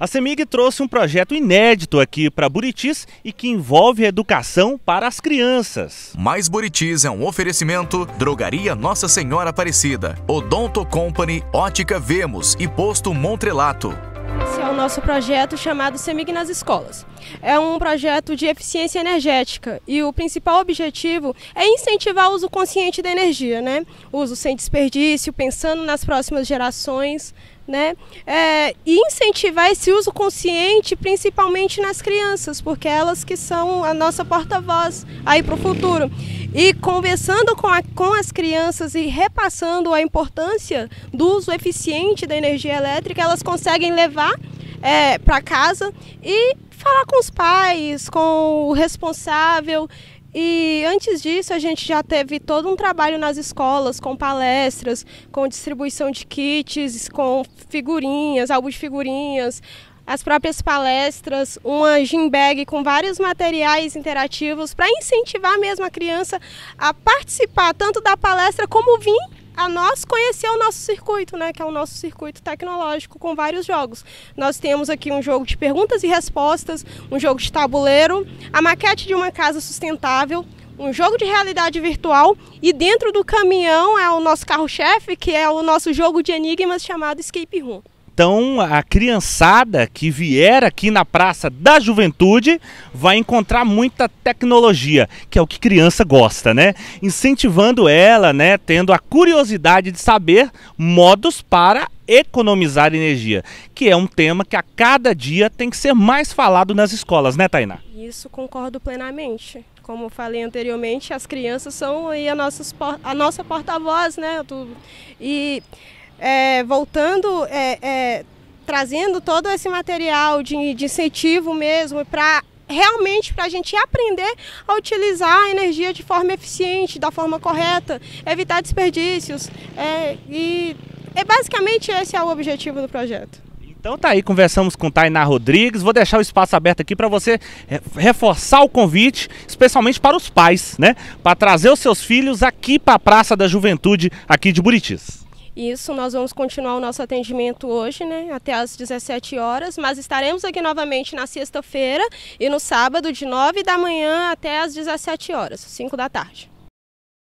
A CEMIG trouxe um projeto inédito aqui para Buritis e que envolve a educação para as crianças. Mais Buritis é um oferecimento Drogaria Nossa Senhora Aparecida, Odonto Company, Ótica Vemos e Posto Montrelato nosso projeto chamado CEMIG nas escolas. É um projeto de eficiência energética e o principal objetivo é incentivar o uso consciente da energia, né? Uso sem desperdício, pensando nas próximas gerações, né? É, e incentivar esse uso consciente, principalmente nas crianças, porque elas que são a nossa porta-voz aí para o futuro. E conversando com, a, com as crianças e repassando a importância do uso eficiente da energia elétrica, elas conseguem levar é, para casa e falar com os pais, com o responsável. E antes disso, a gente já teve todo um trabalho nas escolas, com palestras, com distribuição de kits, com figurinhas, álbum de figurinhas, as próprias palestras, uma gym bag com vários materiais interativos para incentivar mesmo a criança a participar tanto da palestra como vir a nós conhecer o nosso circuito, né, que é o nosso circuito tecnológico com vários jogos. Nós temos aqui um jogo de perguntas e respostas, um jogo de tabuleiro, a maquete de uma casa sustentável, um jogo de realidade virtual e dentro do caminhão é o nosso carro-chefe, que é o nosso jogo de enigmas chamado Escape Room. Então a criançada que vier aqui na Praça da Juventude vai encontrar muita tecnologia, que é o que criança gosta, né? Incentivando ela, né, tendo a curiosidade de saber modos para economizar energia, que é um tema que a cada dia tem que ser mais falado nas escolas, né, Tainá? Isso concordo plenamente. Como falei anteriormente, as crianças são aí a, nossas, a nossa porta-voz, né? E é, voltando é, é trazendo todo esse material de, de incentivo mesmo para realmente para a gente aprender a utilizar a energia de forma eficiente, da forma correta, evitar desperdícios. É, e é basicamente esse é o objetivo do projeto. Então tá aí, conversamos com Tainá Rodrigues. Vou deixar o espaço aberto aqui para você é, reforçar o convite, especialmente para os pais, né? Para trazer os seus filhos aqui para a Praça da Juventude, aqui de Buritis. Isso, nós vamos continuar o nosso atendimento hoje, né, até às 17 horas, mas estaremos aqui novamente na sexta-feira e no sábado de 9 da manhã até às 17 horas, 5 da tarde.